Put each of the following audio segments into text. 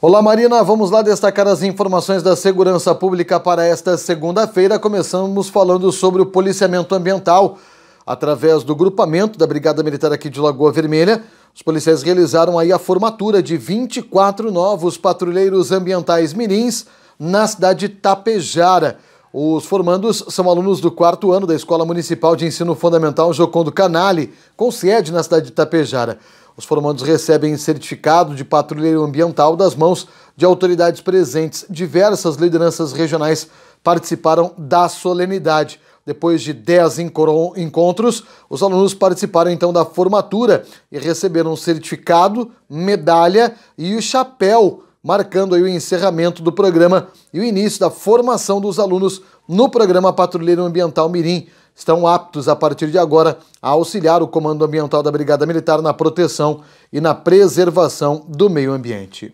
Olá, Marina. Vamos lá destacar as informações da segurança pública para esta segunda-feira. Começamos falando sobre o policiamento ambiental. Através do grupamento da Brigada Militar aqui de Lagoa Vermelha, os policiais realizaram aí a formatura de 24 novos patrulheiros ambientais mirins na cidade de Tapejara. Os formandos são alunos do quarto ano da Escola Municipal de Ensino Fundamental Jocondo Canale, com sede na cidade de Tapejara. Os formandos recebem certificado de patrulheiro ambiental das mãos de autoridades presentes. Diversas lideranças regionais participaram da solenidade. Depois de 10 encontros, os alunos participaram então da formatura e receberam um certificado, medalha e o chapéu marcando aí o encerramento do programa e o início da formação dos alunos no programa Patrulheiro Ambiental Mirim. Estão aptos a partir de agora a auxiliar o Comando Ambiental da Brigada Militar na proteção e na preservação do meio ambiente.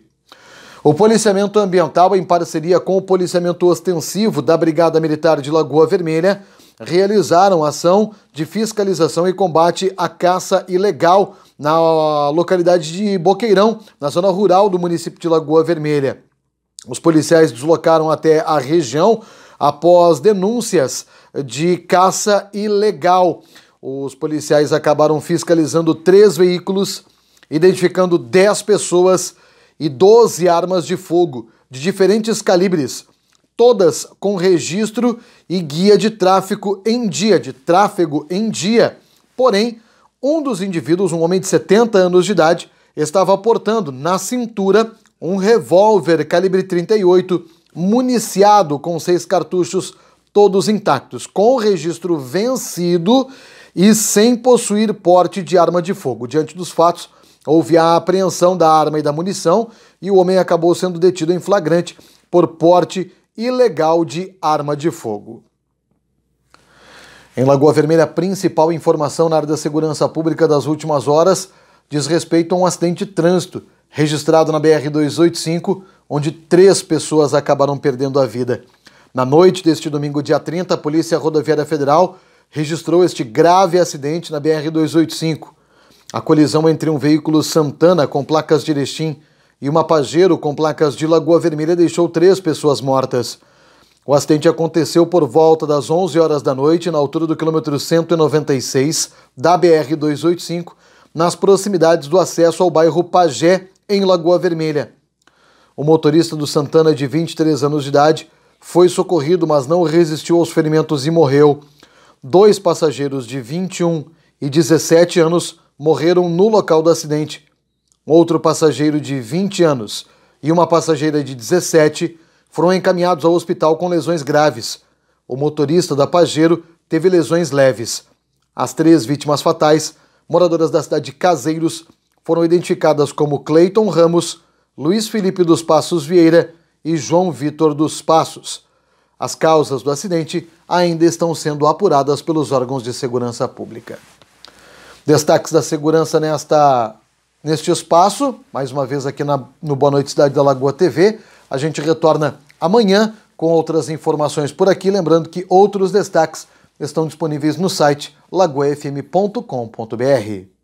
O policiamento ambiental, em parceria com o policiamento ostensivo da Brigada Militar de Lagoa Vermelha, realizaram ação de fiscalização e combate à caça ilegal na localidade de Boqueirão, na zona rural do município de Lagoa Vermelha. Os policiais deslocaram até a região após denúncias de caça ilegal. Os policiais acabaram fiscalizando três veículos, identificando 10 pessoas e 12 armas de fogo de diferentes calibres, todas com registro e guia de tráfego em dia, de tráfego em dia, porém um dos indivíduos, um homem de 70 anos de idade, estava portando na cintura um revólver calibre 38 municiado com seis cartuchos todos intactos, com registro vencido e sem possuir porte de arma de fogo. Diante dos fatos, houve a apreensão da arma e da munição e o homem acabou sendo detido em flagrante por porte ilegal de arma de fogo. Em Lagoa Vermelha, a principal informação na área da segurança pública das últimas horas diz respeito a um acidente de trânsito registrado na BR-285, onde três pessoas acabaram perdendo a vida. Na noite deste domingo, dia 30, a Polícia Rodoviária Federal registrou este grave acidente na BR-285. A colisão entre um veículo Santana com placas de Erechim e uma Pajero com placas de Lagoa Vermelha deixou três pessoas mortas. O acidente aconteceu por volta das 11 horas da noite, na altura do quilômetro 196 da BR-285, nas proximidades do acesso ao bairro Pajé, em Lagoa Vermelha. O motorista do Santana, de 23 anos de idade, foi socorrido, mas não resistiu aos ferimentos e morreu. Dois passageiros de 21 e 17 anos morreram no local do acidente. Outro passageiro de 20 anos e uma passageira de 17 foram encaminhados ao hospital com lesões graves. O motorista da Pajero teve lesões leves. As três vítimas fatais, moradoras da cidade de Caseiros, foram identificadas como Cleiton Ramos, Luiz Felipe dos Passos Vieira e João Vitor dos Passos. As causas do acidente ainda estão sendo apuradas pelos órgãos de segurança pública. Destaques da segurança nesta, neste espaço, mais uma vez aqui na, no Boa Noite Cidade da Lagoa TV. A gente retorna amanhã com outras informações por aqui. Lembrando que outros destaques estão disponíveis no site lagoafm.com.br.